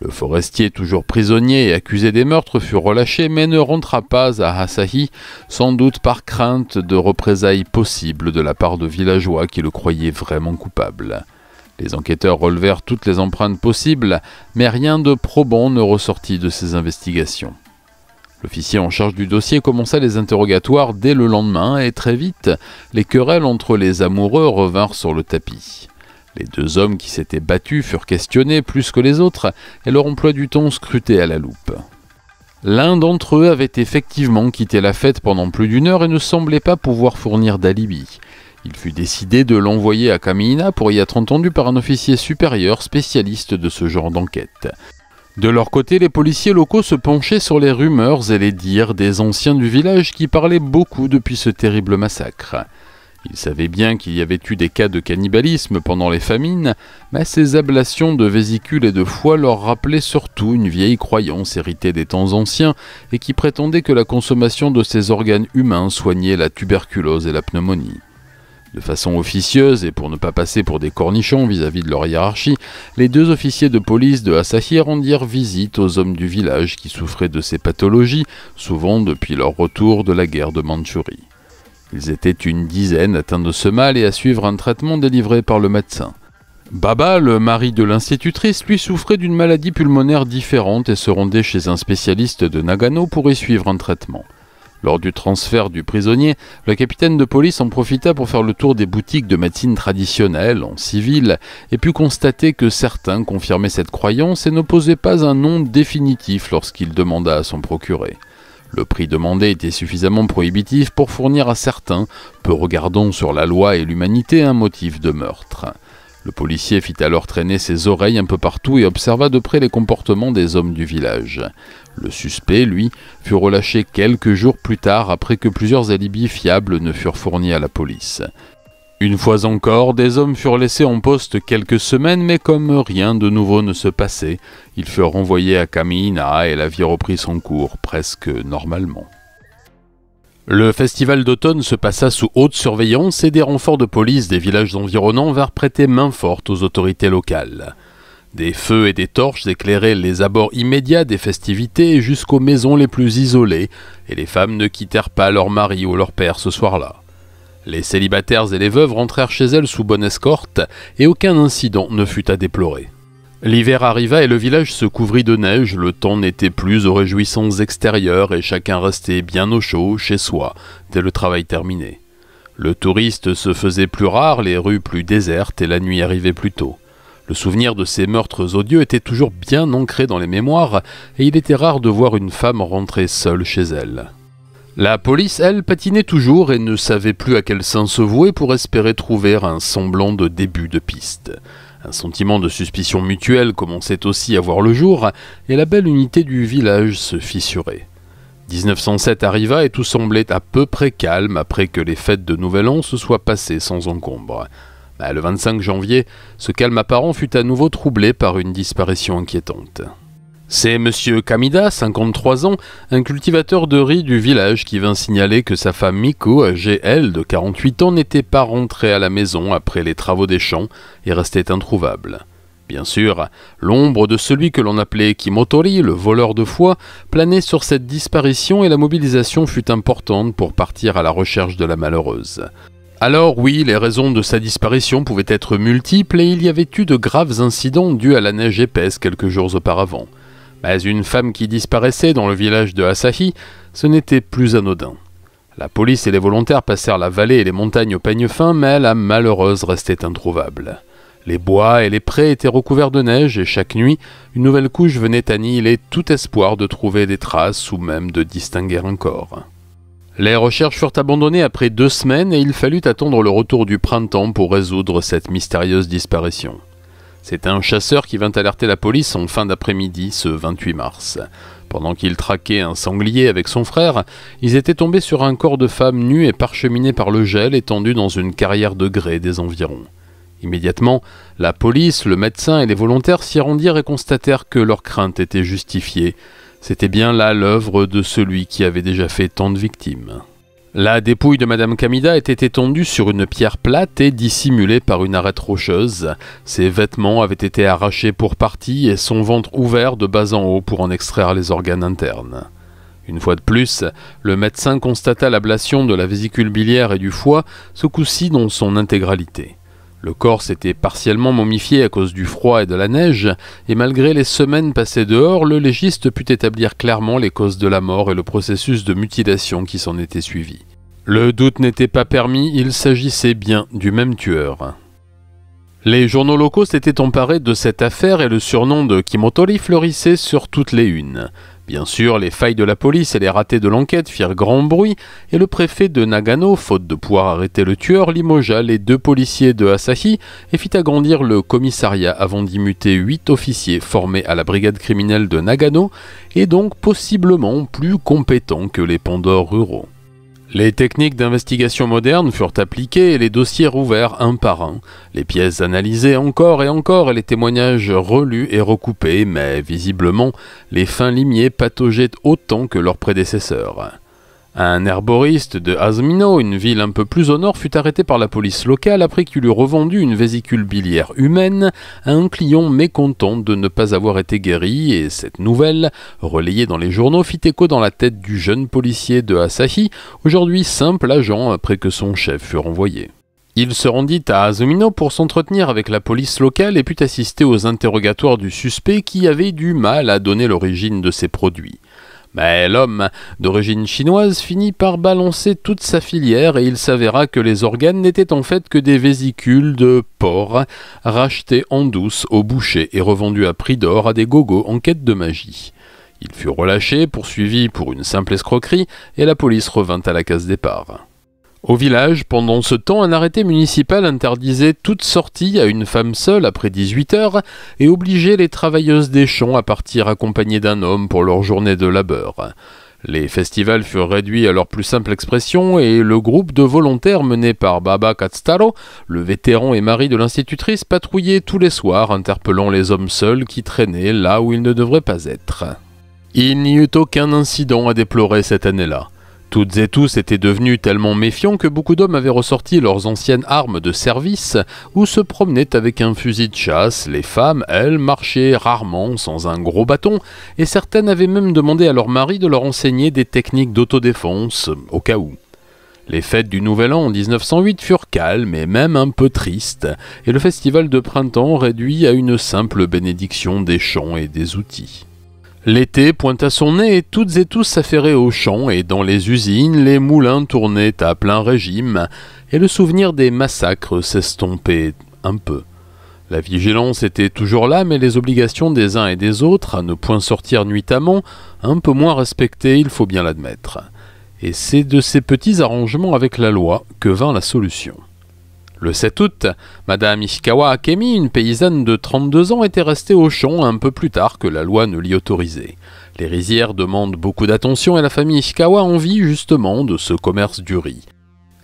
Le forestier, toujours prisonnier et accusé des meurtres, fut relâché mais ne rentra pas à Asahi, sans doute par crainte de représailles possibles de la part de villageois qui le croyaient vraiment coupable. Les enquêteurs relevèrent toutes les empreintes possibles, mais rien de probant ne ressortit de ces investigations. L'officier en charge du dossier commença les interrogatoires dès le lendemain et très vite, les querelles entre les amoureux revinrent sur le tapis. Les deux hommes qui s'étaient battus furent questionnés plus que les autres et leur emploi du temps scruté à la loupe. L'un d'entre eux avait effectivement quitté la fête pendant plus d'une heure et ne semblait pas pouvoir fournir d'alibi. Il fut décidé de l'envoyer à Kamina pour y être entendu par un officier supérieur spécialiste de ce genre d'enquête. De leur côté, les policiers locaux se penchaient sur les rumeurs et les dires des anciens du village qui parlaient beaucoup depuis ce terrible massacre. Ils savaient bien qu'il y avait eu des cas de cannibalisme pendant les famines, mais ces ablations de vésicules et de foie leur rappelaient surtout une vieille croyance héritée des temps anciens et qui prétendait que la consommation de ces organes humains soignait la tuberculose et la pneumonie. De façon officieuse et pour ne pas passer pour des cornichons vis-à-vis de leur hiérarchie, les deux officiers de police de Asahi rendirent visite aux hommes du village qui souffraient de ces pathologies, souvent depuis leur retour de la guerre de Mandchourie. Ils étaient une dizaine atteints de ce mal et à suivre un traitement délivré par le médecin. Baba, le mari de l'institutrice, lui souffrait d'une maladie pulmonaire différente et se rendait chez un spécialiste de Nagano pour y suivre un traitement. Lors du transfert du prisonnier, le capitaine de police en profita pour faire le tour des boutiques de médecine traditionnelle, en civil, et put constater que certains confirmaient cette croyance et n'opposaient pas un nom définitif lorsqu'il demanda à son procuré. Le prix demandé était suffisamment prohibitif pour fournir à certains, peu regardant sur la loi et l'humanité, un motif de meurtre. Le policier fit alors traîner ses oreilles un peu partout et observa de près les comportements des hommes du village. Le suspect, lui, fut relâché quelques jours plus tard après que plusieurs alibis fiables ne furent fournis à la police. Une fois encore, des hommes furent laissés en poste quelques semaines, mais comme rien de nouveau ne se passait, ils furent renvoyés à Kamina et la vie reprit son cours presque normalement. Le festival d'automne se passa sous haute surveillance et des renforts de police des villages environnants vinrent prêter main forte aux autorités locales. Des feux et des torches éclairaient les abords immédiats des festivités jusqu'aux maisons les plus isolées, et les femmes ne quittèrent pas leur mari ou leur père ce soir-là. Les célibataires et les veuves rentrèrent chez elles sous bonne escorte et aucun incident ne fut à déplorer. L'hiver arriva et le village se couvrit de neige, le temps n'était plus aux réjouissances extérieures et chacun restait bien au chaud chez soi dès le travail terminé. Le touriste se faisait plus rare, les rues plus désertes et la nuit arrivait plus tôt. Le souvenir de ces meurtres odieux était toujours bien ancré dans les mémoires et il était rare de voir une femme rentrer seule chez elle. La police, elle, patinait toujours et ne savait plus à quel sein se vouer pour espérer trouver un semblant de début de piste. Un sentiment de suspicion mutuelle commençait aussi à voir le jour, et la belle unité du village se fissurait. 1907 arriva et tout semblait à peu près calme après que les fêtes de Nouvel An se soient passées sans encombre. Mais bah, Le 25 janvier, ce calme apparent fut à nouveau troublé par une disparition inquiétante. C'est Monsieur Kamida, 53 ans, un cultivateur de riz du village qui vint signaler que sa femme Miko, âgée elle de 48 ans, n'était pas rentrée à la maison après les travaux des champs et restait introuvable. Bien sûr, l'ombre de celui que l'on appelait Kimotori, le voleur de foie, planait sur cette disparition et la mobilisation fut importante pour partir à la recherche de la malheureuse. Alors oui, les raisons de sa disparition pouvaient être multiples et il y avait eu de graves incidents dus à la neige épaisse quelques jours auparavant. Mais une femme qui disparaissait dans le village de Asahi, ce n'était plus anodin. La police et les volontaires passèrent la vallée et les montagnes au peigne fin, mais la malheureuse restait introuvable. Les bois et les prés étaient recouverts de neige et chaque nuit, une nouvelle couche venait annihiler tout espoir de trouver des traces ou même de distinguer un corps. Les recherches furent abandonnées après deux semaines et il fallut attendre le retour du printemps pour résoudre cette mystérieuse disparition. C'est un chasseur qui vint alerter la police en fin d'après-midi ce 28 mars. Pendant qu'il traquait un sanglier avec son frère, ils étaient tombés sur un corps de femme nu et parcheminé par le gel étendu dans une carrière de grès des environs. Immédiatement, la police, le médecin et les volontaires s'y rendirent et constatèrent que leur crainte était justifiée. C'était bien là l'œuvre de celui qui avait déjà fait tant de victimes. La dépouille de Madame Camida était étendue sur une pierre plate et dissimulée par une arête rocheuse. Ses vêtements avaient été arrachés pour partie et son ventre ouvert de bas en haut pour en extraire les organes internes. Une fois de plus, le médecin constata l'ablation de la vésicule biliaire et du foie, ce coup-ci dans son intégralité. Le corps s'était partiellement momifié à cause du froid et de la neige, et malgré les semaines passées dehors, le légiste put établir clairement les causes de la mort et le processus de mutilation qui s'en était suivi. Le doute n'était pas permis, il s'agissait bien du même tueur. Les journaux locaux s'étaient emparés de cette affaire et le surnom de Kimotori fleurissait sur toutes les unes. Bien sûr, les failles de la police et les ratés de l'enquête firent grand bruit, et le préfet de Nagano, faute de pouvoir arrêter le tueur, limogea les deux policiers de Asahi et fit agrandir le commissariat avant muter huit officiers formés à la brigade criminelle de Nagano, et donc possiblement plus compétents que les Pandores ruraux. Les techniques d'investigation modernes furent appliquées et les dossiers rouverts un par un. Les pièces analysées encore et encore et les témoignages relus et recoupés, mais visiblement, les fins limiers pataugeaient autant que leurs prédécesseurs. Un herboriste de Asmino, une ville un peu plus au nord, fut arrêté par la police locale après qu'il eut revendu une vésicule biliaire humaine à un client mécontent de ne pas avoir été guéri et cette nouvelle, relayée dans les journaux, fit écho dans la tête du jeune policier de Asahi, aujourd'hui simple agent après que son chef fut renvoyé. Il se rendit à Azumino pour s'entretenir avec la police locale et put assister aux interrogatoires du suspect qui avait du mal à donner l'origine de ses produits. Mais l'homme, d'origine chinoise, finit par balancer toute sa filière et il s'avéra que les organes n'étaient en fait que des vésicules de porc rachetés en douce au boucher et revendus à prix d'or à des gogos en quête de magie. Il fut relâché, poursuivi pour une simple escroquerie, et la police revint à la case départ. Au village, pendant ce temps, un arrêté municipal interdisait toute sortie à une femme seule après 18 heures et obligeait les travailleuses des champs à partir accompagnées d'un homme pour leur journée de labeur. Les festivals furent réduits à leur plus simple expression et le groupe de volontaires mené par Baba Katstaro, le vétéran et mari de l'institutrice, patrouillait tous les soirs interpellant les hommes seuls qui traînaient là où ils ne devraient pas être. Il n'y eut aucun incident à déplorer cette année-là. Toutes et tous étaient devenus tellement méfiants que beaucoup d'hommes avaient ressorti leurs anciennes armes de service ou se promenaient avec un fusil de chasse. Les femmes, elles, marchaient rarement sans un gros bâton et certaines avaient même demandé à leur mari de leur enseigner des techniques d'autodéfense, au cas où. Les fêtes du Nouvel An en 1908 furent calmes et même un peu tristes, et le festival de printemps réduit à une simple bénédiction des champs et des outils. L'été pointa son nez et toutes et tous s'affairaient aux champs et dans les usines, les moulins tournaient à plein régime et le souvenir des massacres s'estompait un peu. La vigilance était toujours là, mais les obligations des uns et des autres à ne point sortir nuitamment, un peu moins respectées, il faut bien l'admettre. Et c'est de ces petits arrangements avec la loi que vint la solution. Le 7 août, Madame Ishikawa Akemi, une paysanne de 32 ans, était restée au champ un peu plus tard que la loi ne l'y autorisait. Les rizières demandent beaucoup d'attention et la famille Ishikawa en vit justement de ce commerce du riz.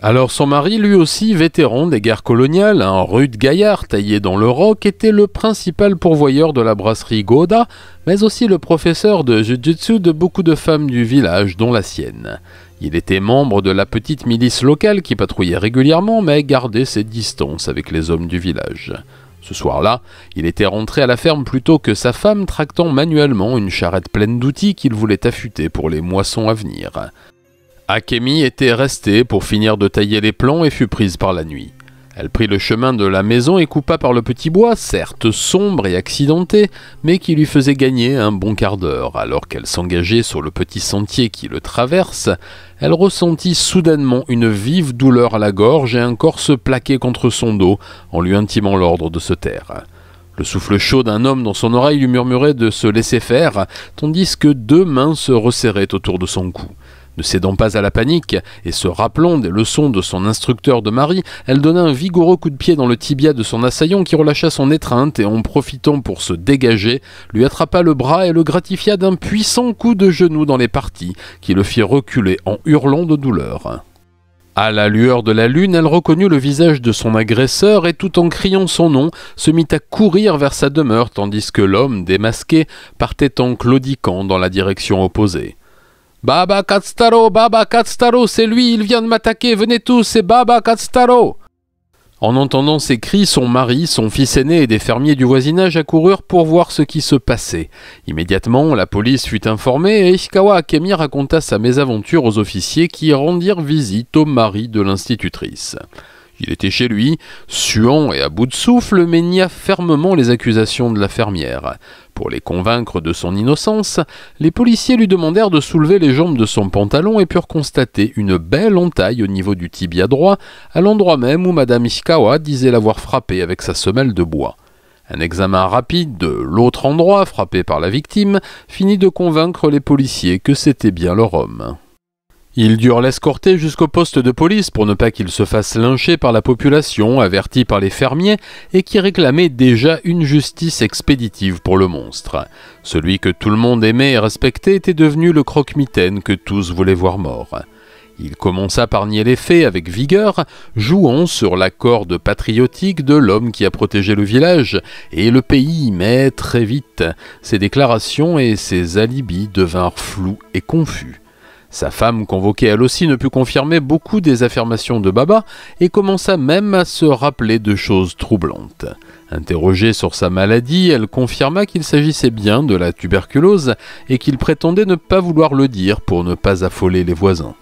Alors son mari, lui aussi vétéran des guerres coloniales, un rude gaillard taillé dans le roc, était le principal pourvoyeur de la brasserie Goda, mais aussi le professeur de jujutsu de beaucoup de femmes du village, dont la sienne. Il était membre de la petite milice locale qui patrouillait régulièrement mais gardait ses distances avec les hommes du village. Ce soir-là, il était rentré à la ferme plutôt que sa femme tractant manuellement une charrette pleine d'outils qu'il voulait affûter pour les moissons à venir. Akemi était restée pour finir de tailler les plans et fut prise par la nuit. Elle prit le chemin de la maison et coupa par le petit bois, certes sombre et accidenté, mais qui lui faisait gagner un bon quart d'heure. Alors qu'elle s'engageait sur le petit sentier qui le traverse, elle ressentit soudainement une vive douleur à la gorge et un corps se plaquer contre son dos en lui intimant l'ordre de se taire. Le souffle chaud d'un homme dans son oreille lui murmurait de se laisser faire, tandis que deux mains se resserraient autour de son cou. Ne cédant pas à la panique et se rappelant des leçons de son instructeur de mari, elle donna un vigoureux coup de pied dans le tibia de son assaillant qui relâcha son étreinte et en profitant pour se dégager, lui attrapa le bras et le gratifia d'un puissant coup de genou dans les parties qui le fit reculer en hurlant de douleur. À la lueur de la lune, elle reconnut le visage de son agresseur et tout en criant son nom, se mit à courir vers sa demeure tandis que l'homme, démasqué, partait en claudiquant dans la direction opposée. Baba Katsutaro, Baba Katsutaro, c'est lui, il vient de m'attaquer, venez tous, c'est Baba Katstaro En entendant ces cris, son mari, son fils aîné et des fermiers du voisinage accoururent pour voir ce qui se passait. Immédiatement, la police fut informée et Ishikawa Akemi raconta sa mésaventure aux officiers qui rendirent visite au mari de l'institutrice. Il était chez lui, suant et à bout de souffle, mais nia fermement les accusations de la fermière. Pour les convaincre de son innocence, les policiers lui demandèrent de soulever les jambes de son pantalon et purent constater une belle entaille au niveau du tibia droit, à l'endroit même où Madame Ishikawa disait l'avoir frappé avec sa semelle de bois. Un examen rapide de l'autre endroit frappé par la victime finit de convaincre les policiers que c'était bien leur homme. Ils durent l'escorter jusqu'au poste de police pour ne pas qu'il se fasse lyncher par la population avertie par les fermiers et qui réclamait déjà une justice expéditive pour le monstre. Celui que tout le monde aimait et respectait était devenu le croque-mitaine que tous voulaient voir mort. Il commença par nier les faits avec vigueur, jouant sur la corde patriotique de l'homme qui a protégé le village et le pays, mais très vite, ses déclarations et ses alibis devinrent flous et confus. Sa femme, convoquée elle aussi, ne put confirmer beaucoup des affirmations de Baba et commença même à se rappeler de choses troublantes. Interrogée sur sa maladie, elle confirma qu'il s'agissait bien de la tuberculose et qu'il prétendait ne pas vouloir le dire pour ne pas affoler les voisins.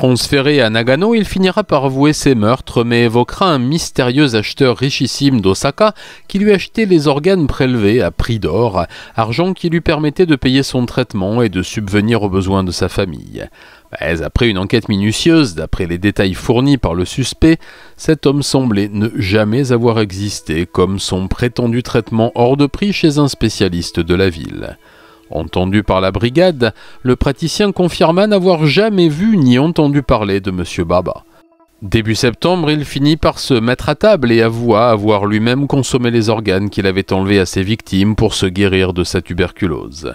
Transféré à Nagano, il finira par avouer ses meurtres, mais évoquera un mystérieux acheteur richissime d'Osaka qui lui achetait les organes prélevés à prix d'or, argent qui lui permettait de payer son traitement et de subvenir aux besoins de sa famille. Mais après une enquête minutieuse, d'après les détails fournis par le suspect, cet homme semblait ne jamais avoir existé, comme son prétendu traitement hors de prix chez un spécialiste de la ville. Entendu par la brigade, le praticien confirma n'avoir jamais vu ni entendu parler de M. Baba. Début septembre, il finit par se mettre à table et avoua avoir lui-même consommé les organes qu'il avait enlevés à ses victimes pour se guérir de sa tuberculose.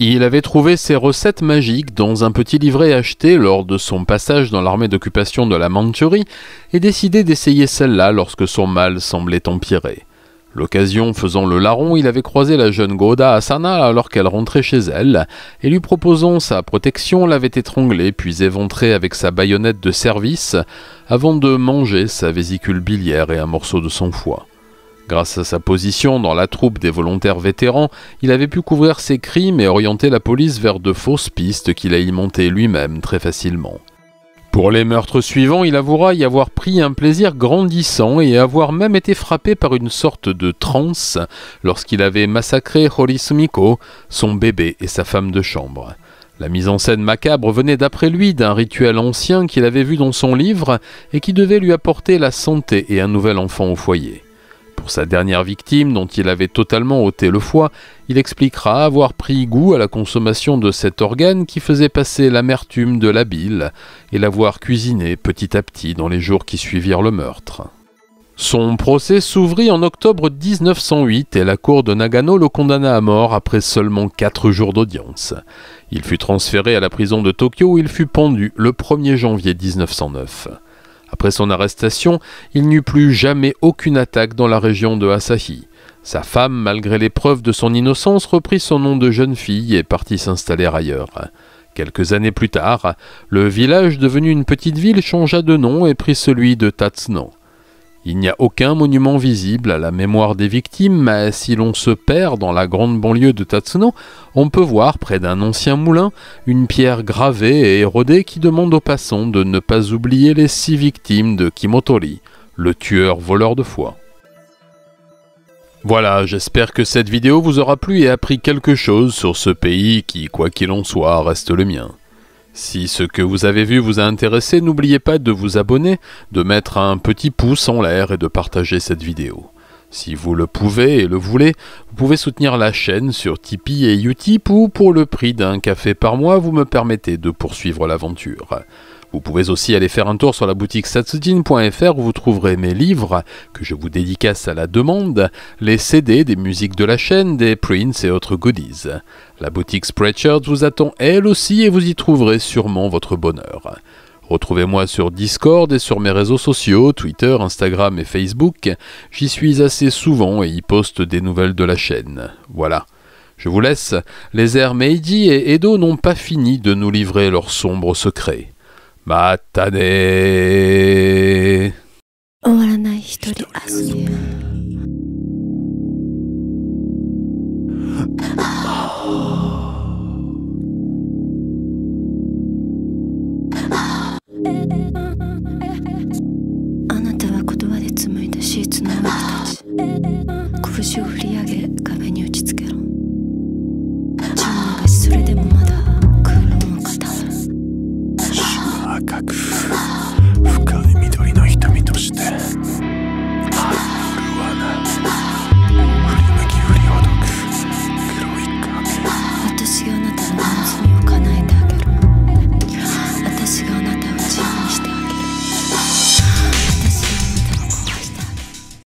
Il avait trouvé ses recettes magiques dans un petit livret acheté lors de son passage dans l'armée d'occupation de la Manchurie et décidé d'essayer celle-là lorsque son mal semblait empirer. L'occasion faisant le larron, il avait croisé la jeune Goda Asana alors qu'elle rentrait chez elle, et lui proposant sa protection, l'avait étranglée puis éventrée avec sa baïonnette de service, avant de manger sa vésicule biliaire et un morceau de son foie. Grâce à sa position dans la troupe des volontaires vétérans, il avait pu couvrir ses crimes et orienter la police vers de fausses pistes qu'il a lui-même très facilement. Pour les meurtres suivants, il avouera y avoir pris un plaisir grandissant et avoir même été frappé par une sorte de transe lorsqu'il avait massacré Horisumiko, son bébé et sa femme de chambre. La mise en scène macabre venait d'après lui d'un rituel ancien qu'il avait vu dans son livre et qui devait lui apporter la santé et un nouvel enfant au foyer. Pour sa dernière victime, dont il avait totalement ôté le foie, il expliquera avoir pris goût à la consommation de cet organe qui faisait passer l'amertume de la bile et l'avoir cuisiné petit à petit dans les jours qui suivirent le meurtre. Son procès s'ouvrit en octobre 1908 et la cour de Nagano le condamna à mort après seulement 4 jours d'audience. Il fut transféré à la prison de Tokyo où il fut pendu le 1er janvier 1909. Après son arrestation, il n'y eut plus jamais aucune attaque dans la région de Asahi. Sa femme, malgré les preuves de son innocence, reprit son nom de jeune fille et partit s'installer ailleurs. Quelques années plus tard, le village devenu une petite ville changea de nom et prit celui de Tatsunan. Il n'y a aucun monument visible à la mémoire des victimes, mais si l'on se perd dans la grande banlieue de Tatsuno, on peut voir près d'un ancien moulin une pierre gravée et érodée qui demande aux passants de ne pas oublier les six victimes de Kimotori, le tueur voleur de foi. Voilà, j'espère que cette vidéo vous aura plu et appris quelque chose sur ce pays qui, quoi qu'il en soit, reste le mien. Si ce que vous avez vu vous a intéressé, n'oubliez pas de vous abonner, de mettre un petit pouce en l'air et de partager cette vidéo. Si vous le pouvez et le voulez, vous pouvez soutenir la chaîne sur Tipeee et Utip ou pour le prix d'un café par mois, vous me permettez de poursuivre l'aventure. Vous pouvez aussi aller faire un tour sur la boutique satsujin.fr où vous trouverez mes livres, que je vous dédicace à la demande, les CD des musiques de la chaîne, des prints et autres goodies. La boutique Spreadshirt vous attend elle aussi et vous y trouverez sûrement votre bonheur. Retrouvez-moi sur Discord et sur mes réseaux sociaux, Twitter, Instagram et Facebook. J'y suis assez souvent et y poste des nouvelles de la chaîne. Voilà. Je vous laisse. Les airs Meiji et Edo n'ont pas fini de nous livrer leurs sombres secrets. またね終わらない一人あなたは言葉で紡いだシーツの上に立ち拳を振り上げ壁に打ちつけ高く深い